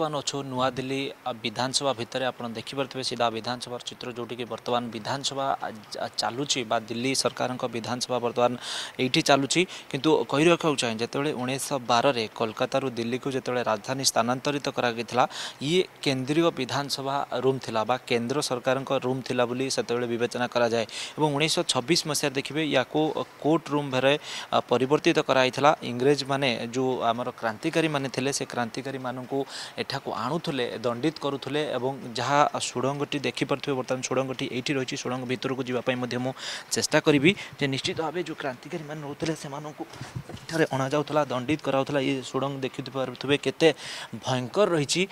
बर्तमान अच्छे नुआ दिल्ली विधानसभा भितर आप देखिपे सीधा विधानसभा चित्र जोटी बर्तमान विधानसभा चलुची दिल्ली सरकार विधानसभा बर्तमान ये चलुची कितु कही रखा चाहे जो उन्नीस बारे कोलकाता दिल्ली को जिते राजधानी स्थानातरित तो करा ये केन्द्रीय विधानसभा रूम थी केन्द्र सरकार रूम थी से बेचना कराए उबिश मसीह देखिए या कोर्ट रूम भेरे पर इंग्रेज मैंने जो आम क्रांतिकारी मैंने से क्रांतिकारी मानक ଏଠାକୁ ଆଣୁଥିଲେ ଦଣ୍ଡିତ କରୁଥିଲେ ଏବଂ ଯାହା ସୁଡ଼ଙ୍ଗଟି ଦେଖିପାରୁଥିବେ ବର୍ତ୍ତମାନ ସୁଡ଼ଙ୍ଗଟି ଏଇଠି ରହିଛି ସୁଡ଼ଙ୍ଗ ଭିତରକୁ ଯିବା ପାଇଁ ମଧ୍ୟ ମୁଁ ଚେଷ୍ଟା କରିବି ଯେ ନିଶ୍ଚିତ ଭାବେ ଯେଉଁ କ୍ରାନ୍ତିକାରୀମାନେ ରହୁଥିଲେ ସେମାନଙ୍କୁ ଏଠାରେ ଅଣାଯାଉଥିଲା ଦଣ୍ଡିତ କରାଯାଉଥିଲା ଏ ସୁଡ଼ଙ୍ଗ ଦେଖିପାରୁଥିବେ କେତେ ଭୟଙ୍କର ରହିଛି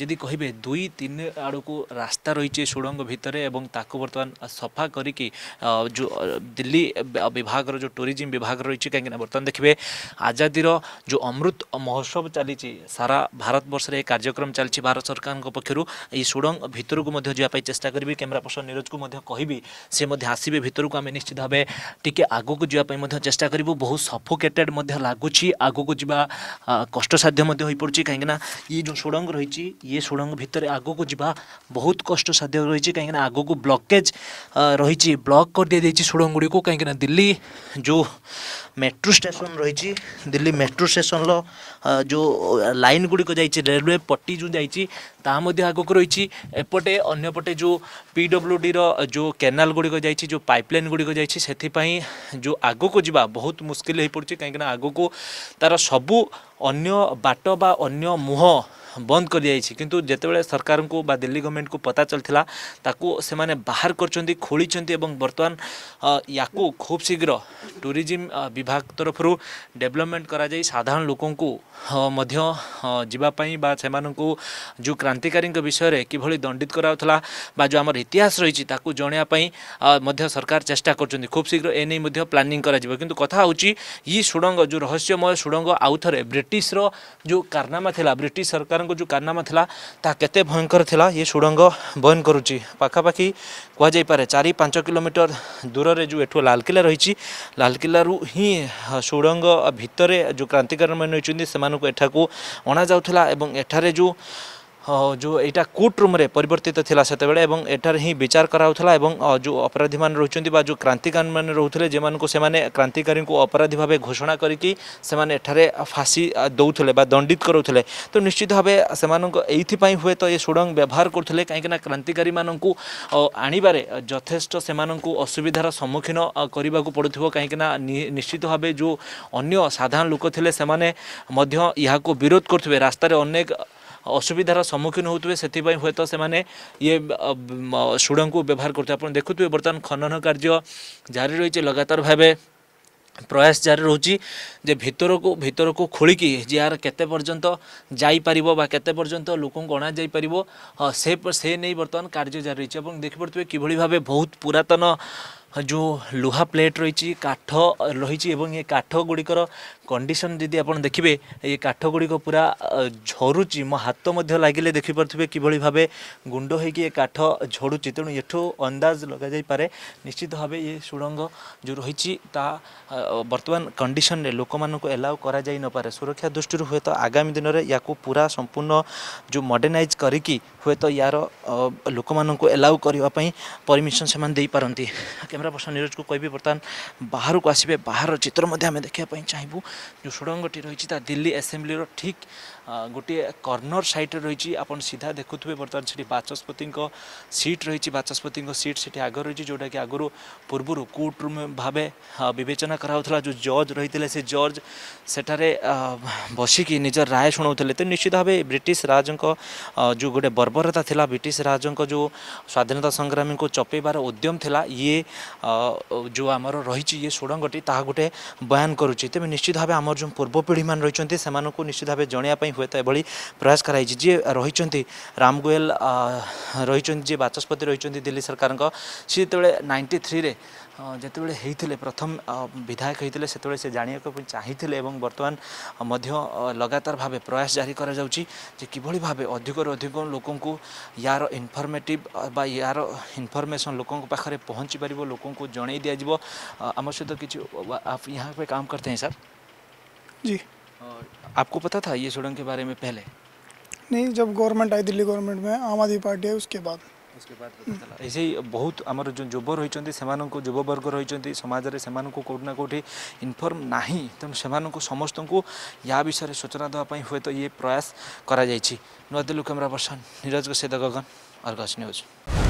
ଯଦି କହିବେ ଦୁଇ ତିନି ଆଡ଼କୁ ରାସ୍ତା ରହିଛି ସୁଡ଼ଙ୍ଗ ଭିତରେ ଏବଂ ତାକୁ ବର୍ତ୍ତମାନ ସଫା କରିକି ଯେଉଁ ଦିଲ୍ଲୀ ବିଭାଗର ଯେଉଁ ଟୁରିଜିମ୍ ବିଭାଗ ରହିଛି କାହିଁକିନା ବର୍ତ୍ତମାନ ଦେଖିବେ ଆଜାଦିର ଯେଉଁ ଅମୃତ ମହୋତ୍ସବ ଚାଲିଛି ସାରା ଭାରତବର୍ଷରେ ଏ कार्यक्रम चलती भारत सरकार पक्षर ये सुड़ंग भितर कोई चेस्टा करी कैमेरा पर्सन नीरज को आसबे भितर को आम निश्चित भाव टी आग को जीप चेस्टा करूँ बहुत सफोकेटेड लगुच आग को जी कष्टसाध्य हो पड़ी कहीं ये जो सुड़ंग रही ये सुड़ंग भितर आग को जी बहुत कष्ट रही कहीं आग को ब्लकेज रही ब्लक कर दी जाइए सुड़ंग गुड़ी कहीं दिल्ली जो मेट्रो स्टेशन रही दिल्ली मेट्रो स्टेशन रो लाइन गुड़िक जाइए रेलवे ସବୁବେଳେ ପଟି ଯେଉଁ ଯାଇଛି ତାହା ମଧ୍ୟ ଆଗକୁ ରହିଛି ଏପଟେ ଅନ୍ୟପଟେ ଯେଉଁ ଡିର ଯେଉଁ କେନାଲ ଗୁଡ଼ିକ ଯାଇଛି ଯେଉଁ ପାଇପ୍ଲାଇନ୍ ଗୁଡ଼ିକ ଯାଇଛି ସେଥିପାଇଁ ଯେଉଁ ଆଗକୁ ଯିବା ବହୁତ ମୁସ୍କିଲ ହୋଇପଡ଼ୁଛି କାହିଁକିନା ଆଗକୁ ତା'ର ସବୁ ଅନ୍ୟ ବାଟ ବା ଅନ୍ୟ ମୁହଁ ବନ୍ଦ କରିଯାଇଛି କିନ୍ତୁ ଯେତେବେଳେ ସରକାରଙ୍କୁ ବା ଦିଲ୍ଲୀ ଗଭର୍ଣ୍ଣମେଣ୍ଟକୁ ପତା ଚାଲିଥିଲା ତାକୁ ସେମାନେ ବାହାର କରିଛନ୍ତି ଖୋଳିଛନ୍ତି ଏବଂ ବର୍ତ୍ତମାନ ୟାକୁ ଖୁବ୍ ଶୀଘ୍ର ଟୁରିଜିମ୍ ବିଭାଗ ତରଫରୁ ଡେଭଲପମେଣ୍ଟ କରାଯାଇ ସାଧାରଣ ଲୋକଙ୍କୁ ମଧ୍ୟ ଯିବା ପାଇଁ ବା ସେମାନଙ୍କୁ ଯେଉଁ କ୍ରାନ୍ତିକାରୀଙ୍କ ବିଷୟରେ କିଭଳି ଦଣ୍ଡିତ କରାଯାଉଥିଲା ବା ଯେଉଁ ଆମର ଇତିହାସ ରହିଛି ତାକୁ ଜଣାଇବା ପାଇଁ ମଧ୍ୟ ସରକାର ଚେଷ୍ଟା କରୁଛନ୍ତି ଖୁବ୍ ଶୀଘ୍ର ଏ ନେଇ ମଧ୍ୟ ପ୍ଲାନିଂ କରାଯିବ କିନ୍ତୁ କଥା ହେଉଛି ଇ ସୁଡ଼ଙ୍ଗ ଯେଉଁ ରହସ୍ୟମୟ ସୁଡ଼ଙ୍ଗ ଆଉଥରେ ବ୍ରିଟିଶର ଯେଉଁ କାରନାମା ଥିଲା ବ୍ରିଟିଶ ସରକାରଙ୍କ ଯେଉଁ କାରନାମା ଥିଲା ତାହା କେତେ ଭୟଙ୍କର ଥିଲା ଇଏ ସୁଡ଼ଙ୍ଗ ବୟନ କରୁଛି ପାଖାପାଖି କୁହାଯାଇପାରେ ଚାରି ପାଞ୍ଚ କିଲୋମିଟର ଦୂରରେ ଯେଉଁ ଏଠୁ ଲାଲକିଲ୍ଲା ରହିଛି ଲାଲ ଲାଲକିଲ୍ଲାରୁ ହିଁ ଷୋଡ଼ଙ୍ଗ ଭିତରେ ଯେଉଁ କ୍ରାନ୍ତିକାରୀମାନେ ରହିଛନ୍ତି ସେମାନଙ୍କୁ ଏଠାକୁ ଅଣାଯାଉଥିଲା ଏବଂ ଏଠାରେ ଯେଉଁ हाँ, हाँ, जो एटा कोर्ट रूम रे परिवर्तित थिला सेतेबेले एवं ही विचार कराला और हाँ, जो अपराधी मान रहउचंती जो क्रांतिकारी मान रोते जे क्रांतिकारी को अपराधी भाबे घोषणा करिकि से माने एठारे दंडित करउथले तो निश्चित भाबे से मान को तो ये सुडंग व्यवहार करुले कहीं क्रांतिकारी मान को आनिबारे যথেষ্ট সেমানকু অসুবিধার সম্মুখীন করিবাকু পড়ুথিব কাহিঁকি না নিশ্চিত ভাবে যে অন্য সাধারণ লোক থিলে সেমানে মধ্য ইহাকু বিরোধ করুথিবে অসুবিধার সম্মুখীন হোথে সেপাই হয়তো সে ইয়ে ব্যবহার করতে আপনার দেখুবে বর্তমান খনন কার্য জারি রয়েছে লগাতার ভাবে প্রয়াস জারি রয়েছে যে ভিতরকু ভিতরকু খোলিকি যে আর কেতে পর্যন্ত যাই যাইপারিব বা কেতে পর্যন্ত লোক অণা যাইপারিব সে সে নেই বর্তমান কার্য জারি রয়েছে এবং দেখিপারে কিভাবে বহুত পুরাতন ଯେଉଁ ଲୁହା ପ୍ଲେଟ୍ ରହିଛି କାଠ ରହିଛି ଏବଂ ଏ କାଠ ଗୁଡ଼ିକର କଣ୍ଡିସନ୍ ଯଦି ଆପଣ ଦେଖିବେ ଏ କାଠ ଗୁଡ଼ିକ ପୁରା ଝରୁଛି ମୋ ହାତ ମଧ୍ୟ ଲାଗିଲେ ଦେଖିପାରୁଥିବେ କିଭଳି ଭାବେ ଗୁଣ୍ଡ ହୋଇକି ଏ କାଠ ଝଡ଼ୁଛି ତେଣୁ ଏଠୁ ଅନ୍ଦାଜ ଲଗାଯାଇପାରେ ନିଶ୍ଚିତ ଭାବେ ଏ ସୁଡ଼ଙ୍ଗ ଯେଉଁ ରହିଛି ତା ବର୍ତ୍ତମାନ କଣ୍ଡିସନ୍ରେ ଲୋକମାନଙ୍କୁ ଏଲାଉ କରାଯାଇନପାରେ ସୁରକ୍ଷା ଦୃଷ୍ଟିରୁ ହୁଏତ ଆଗାମୀ ଦିନରେ ୟାକୁ ପୁରା ସମ୍ପୂର୍ଣ୍ଣ ଯେଉଁ ମଡ଼ର୍ଣ୍ଣାଇଜ୍ କରିକି ହୁଏତ ୟାର ଲୋକମାନଙ୍କୁ ଏଲାଉ କରିବା ପାଇଁ ପରମିସନ୍ ସେମାନେ ଦେଇପାରନ୍ତି ମେହରା ବର୍ଷା ନିରଜକୁ କହିବି ବର୍ତ୍ତମାନ ବାହାରକୁ ଆସିବେ ବାହାର ଚିତ୍ର ମଧ୍ୟ ଆମେ ଦେଖିବା ପାଇଁ ଚାହିଁବୁ ଯେଉଁ ସୁଡ଼ଙ୍ଗଟି ରହିଛି ତା ଦିଲ୍ଲୀ ଆସେମ୍ବ୍ଲିର ଠିକ୍ ଗୋଟିଏ କର୍ଣ୍ଣର ସାଇଡ଼୍ରେ ରହିଛି ଆପଣ ସିଧା ଦେଖୁଥିବେ ବର୍ତ୍ତମାନ ସେଠି ବାଚସ୍ପତିଙ୍କ ସିଟ୍ ରହିଛି ବାଚସ୍ପତିଙ୍କ ସିଟ୍ ସେଠି ଆଗ ରହିଛି ଯେଉଁଟାକି ଆଗରୁ ପୂର୍ବରୁ କୋର୍ଟ ରୁମ୍ ଭାବେ ବିବେଚନା କରାହେଉଥିଲା ଯେଉଁ ଜଜ୍ ରହିଥିଲେ ସେ ଜଜ୍ ସେଠାରେ ବସିକି ନିଜ ରାୟ ଶୁଣାଉଥିଲେ ତ ନିଶ୍ଚିତ ଭାବେ ବ୍ରିଟିଶ ରାଜଙ୍କ ଯେଉଁ ଗୋଟେ ବର୍ବରତା ଥିଲା ବ୍ରିଟିଶ ରାଜଙ୍କ ଯେଉଁ ସ୍ୱାଧୀନତା ସଂଗ୍ରାମୀଙ୍କୁ ଚପେଇବାର ଉଦ୍ୟମ ଥିଲା ଇଏ जो आम रही ये सुड़ंगटी ता गोटे बयान करुच्ची तेज निश्चित भाव आम जो पूर्वपीढ़ी मान रही से निश्चित भाव जनायापी हूँ तो यह प्रयास कराई जी रही राम गोयल रही बाचस्पति रही दिल्ली सरकार सी जो नाइंटी थ्री हाँ, जोबले प्रथम विधायक होते से जानवाक चाहते और बर्तमान लगातार भाव प्रयास जारी कर किभली भाव अधिक रू अधिक लोक यार इनफर्मेटिव यार इनफर्मेसन लोक पाखे पहुँच पार लोक जन दिजाव आम सहित कि यहाँ पर काम करते हैं सर जी आपको पता था ये सुड़ंग के बारे में पहले नहीं जब गवर्नमेंट आई दिल्ली गवर्नमेंट में आम आदमी पार्टी है उसके बाद उसके ऐसे बहुत आमर जो युव रही युववर्ग रही समाज में से कौटना कौटी इनफर्म ना तेणु समस्त को या विषय सूचना देवाई हूँ तो ये प्रयास कर नूआदिल्लू कैमेरा पर्सन नीरज को गगन अर्गस न्यूज़